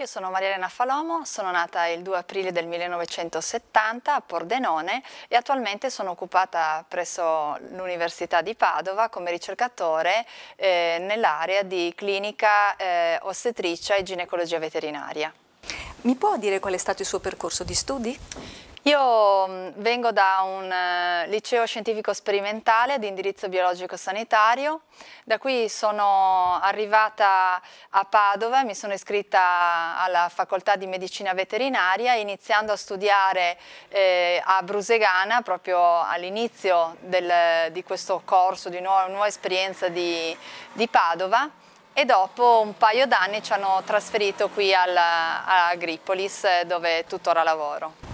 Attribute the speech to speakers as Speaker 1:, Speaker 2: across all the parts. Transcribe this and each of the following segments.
Speaker 1: Io sono Maria Elena Falomo, sono nata il 2 aprile del 1970 a Pordenone e attualmente sono occupata presso l'Università di Padova come ricercatore eh, nell'area di clinica eh, ostetricia e ginecologia veterinaria.
Speaker 2: Mi può dire qual è stato il suo percorso
Speaker 1: di studi? Io mm, vengo da un eh, liceo scientifico sperimentale di indirizzo biologico sanitario, da qui sono arrivata a Padova mi sono iscritta alla facoltà di medicina veterinaria iniziando a studiare eh, a Brusegana proprio all'inizio di questo corso, di nuova, nuova esperienza di, di Padova e dopo un paio d'anni ci hanno trasferito qui alla, a Agripolis dove tuttora
Speaker 2: lavoro.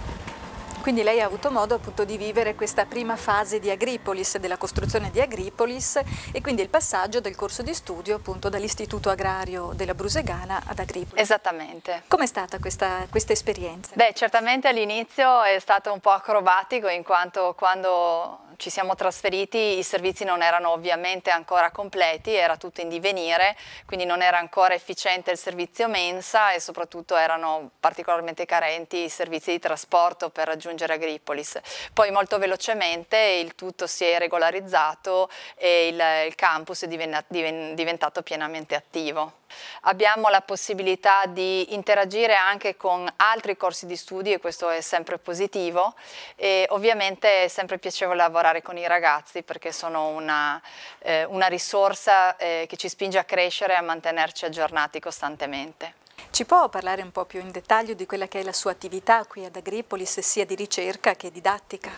Speaker 2: Quindi lei ha avuto modo appunto di vivere questa prima fase di Agripolis, della costruzione di Agripolis e quindi il passaggio del corso di studio appunto dall'istituto agrario della Brusegana ad Agripolis. Esattamente. Com'è stata questa, questa esperienza? Beh certamente
Speaker 1: all'inizio è stato un po' acrobatico in quanto quando ci siamo trasferiti i servizi non erano ovviamente ancora completi, era tutto in divenire, quindi non era ancora efficiente il servizio mensa e soprattutto erano particolarmente carenti i servizi di trasporto per raggiungere Agripolis. Poi molto velocemente il tutto si è regolarizzato e il, il campus è diventato pienamente attivo abbiamo la possibilità di interagire anche con altri corsi di studio e questo è sempre positivo e ovviamente è sempre piacevole lavorare con i ragazzi perché sono una, eh, una risorsa eh, che ci spinge a crescere e a mantenerci
Speaker 2: aggiornati costantemente. Ci può parlare un po' più in dettaglio di quella che è la sua attività qui ad Agripolis, sia di ricerca che didattica?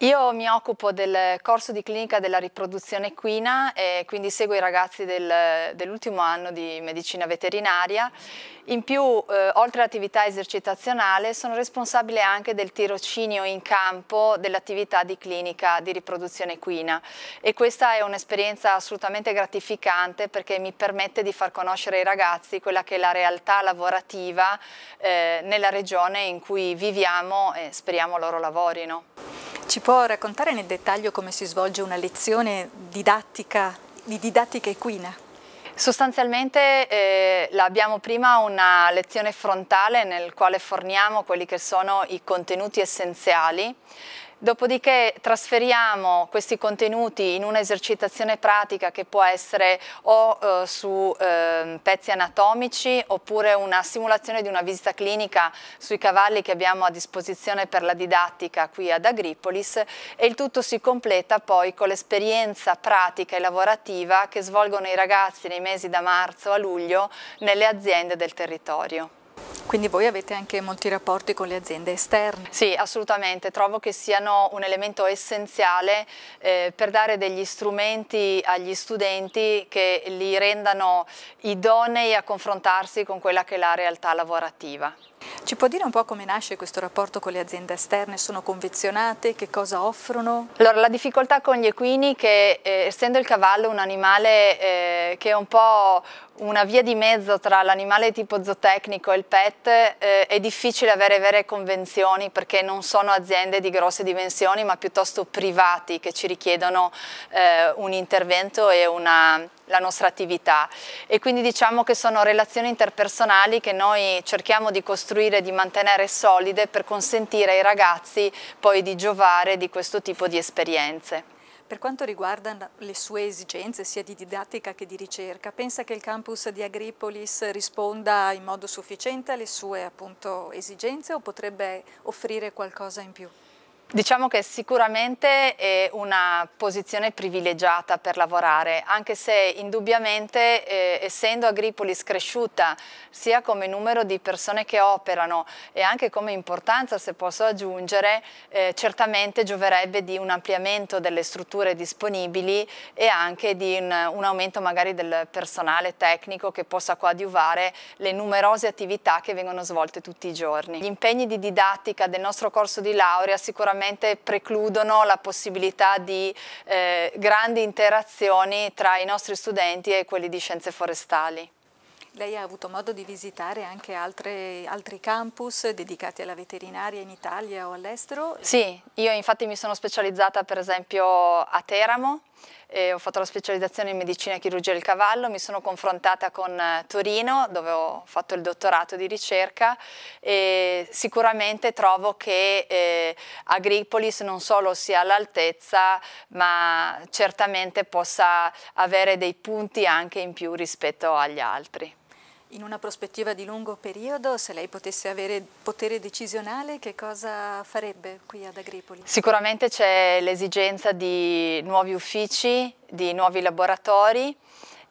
Speaker 2: Io mi occupo del corso di clinica
Speaker 1: della riproduzione equina e quindi seguo i ragazzi del, dell'ultimo anno di medicina veterinaria. In più, eh, oltre all'attività esercitazionale, sono responsabile anche del tirocinio in campo dell'attività di clinica di riproduzione equina e questa è un'esperienza assolutamente gratificante perché mi permette di far conoscere ai ragazzi quella che è la realtà lavorativa eh, nella regione in cui
Speaker 2: viviamo e speriamo loro lavorino. Ci può raccontare nel dettaglio come si svolge una lezione didattica, di didattica equina? Sostanzialmente
Speaker 1: eh, abbiamo prima una lezione frontale nel quale forniamo quelli che sono i contenuti essenziali Dopodiché trasferiamo questi contenuti in un'esercitazione pratica che può essere o eh, su eh, pezzi anatomici oppure una simulazione di una visita clinica sui cavalli che abbiamo a disposizione per la didattica qui ad Agripolis e il tutto si completa poi con l'esperienza pratica e lavorativa che svolgono i ragazzi nei mesi da marzo a luglio nelle aziende del territorio.
Speaker 2: Quindi voi avete anche molti rapporti con le aziende
Speaker 1: esterne? Sì, assolutamente, trovo che siano un elemento essenziale eh, per dare degli strumenti agli studenti che li rendano idonei
Speaker 2: a confrontarsi con quella che è la realtà lavorativa. Ci può dire un po' come nasce questo rapporto con le aziende esterne? Sono convenzionate? Che cosa offrono?
Speaker 1: Allora, la difficoltà con gli equini è che eh, essendo il cavallo un animale eh, che è un po' una via di mezzo tra l'animale tipo zootecnico e il pet eh, è difficile avere vere convenzioni perché non sono aziende di grosse dimensioni ma piuttosto privati che ci richiedono eh, un intervento e una la nostra attività e quindi diciamo che sono relazioni interpersonali che noi cerchiamo di costruire, di mantenere solide per consentire ai ragazzi poi di giovare di questo tipo di esperienze.
Speaker 2: Per quanto riguarda le sue esigenze sia di didattica che di ricerca, pensa che il campus di Agripolis risponda in modo sufficiente alle sue appunto, esigenze o potrebbe offrire qualcosa in più?
Speaker 1: Diciamo che sicuramente è una posizione privilegiata per lavorare, anche se indubbiamente, eh, essendo Agripolis cresciuta sia come numero di persone che operano e anche come importanza, se posso aggiungere, eh, certamente gioverebbe di un ampliamento delle strutture disponibili e anche di un, un aumento magari del personale tecnico che possa coadiuvare le numerose attività che vengono svolte tutti i giorni. Gli impegni di didattica del nostro corso di laurea sicuramente sicuramente precludono la possibilità di eh, grandi interazioni tra i nostri studenti e quelli di scienze forestali.
Speaker 2: Lei ha avuto modo di visitare anche altre, altri campus dedicati alla veterinaria in Italia o all'estero? Sì, io infatti mi sono specializzata per esempio a Teramo,
Speaker 1: eh, ho fatto la specializzazione in medicina e chirurgia del cavallo, mi sono confrontata con eh, Torino dove ho fatto il dottorato di ricerca e sicuramente trovo che eh, Agripolis non solo sia all'altezza ma certamente possa avere dei punti anche in più rispetto agli altri.
Speaker 2: In una prospettiva di lungo periodo, se lei potesse avere potere decisionale, che cosa farebbe qui ad Agripoli?
Speaker 1: Sicuramente c'è l'esigenza di nuovi uffici, di nuovi laboratori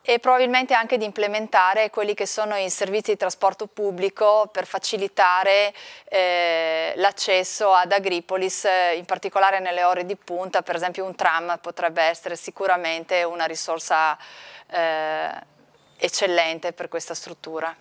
Speaker 1: e probabilmente anche di implementare quelli che sono i servizi di trasporto pubblico per facilitare eh, l'accesso ad Agripolis, eh, in particolare nelle ore di punta, per esempio un tram potrebbe essere sicuramente una risorsa eh, eccellente per questa struttura.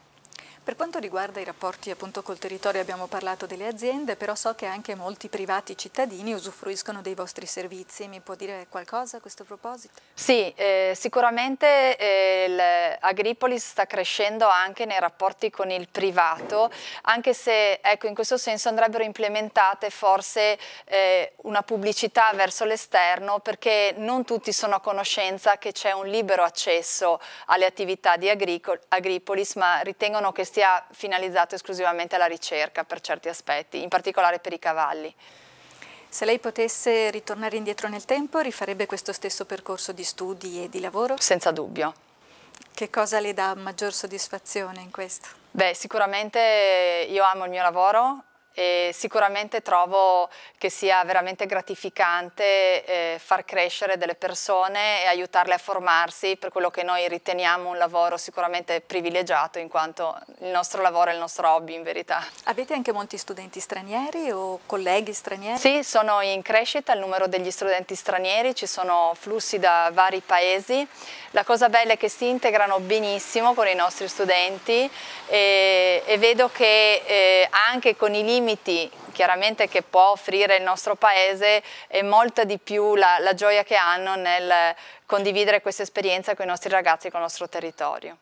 Speaker 2: Per quanto riguarda i rapporti appunto col territorio abbiamo parlato delle aziende, però so che anche molti privati cittadini usufruiscono dei vostri servizi, mi può dire qualcosa a questo proposito?
Speaker 1: Sì, eh, sicuramente eh, Agripolis sta crescendo anche nei rapporti con il privato, anche se ecco, in questo senso andrebbero implementate forse eh, una pubblicità verso l'esterno perché non tutti sono a conoscenza che c'è un libero accesso alle attività di Agrico Agripolis, ma ritengono che sia finalizzato esclusivamente alla ricerca per certi aspetti, in particolare
Speaker 2: per i cavalli. Se lei potesse ritornare indietro nel tempo, rifarebbe questo stesso percorso di studi e di lavoro? Senza dubbio. Che cosa le dà maggior
Speaker 1: soddisfazione in questo? Beh, sicuramente io amo il mio lavoro e sicuramente trovo che sia veramente gratificante eh, far crescere delle persone e aiutarle a formarsi per quello che noi riteniamo un lavoro sicuramente privilegiato in quanto il nostro lavoro è il nostro hobby in verità.
Speaker 2: Avete anche molti studenti stranieri
Speaker 1: o colleghi stranieri? Sì, sono in crescita il numero degli studenti stranieri, ci sono flussi da vari paesi. La cosa bella è che si integrano benissimo con i nostri studenti e, eh, e vedo che eh, anche con i limiti limiti chiaramente che può offrire il nostro paese e molta di più la, la gioia che hanno nel condividere questa esperienza con i nostri ragazzi con il nostro territorio.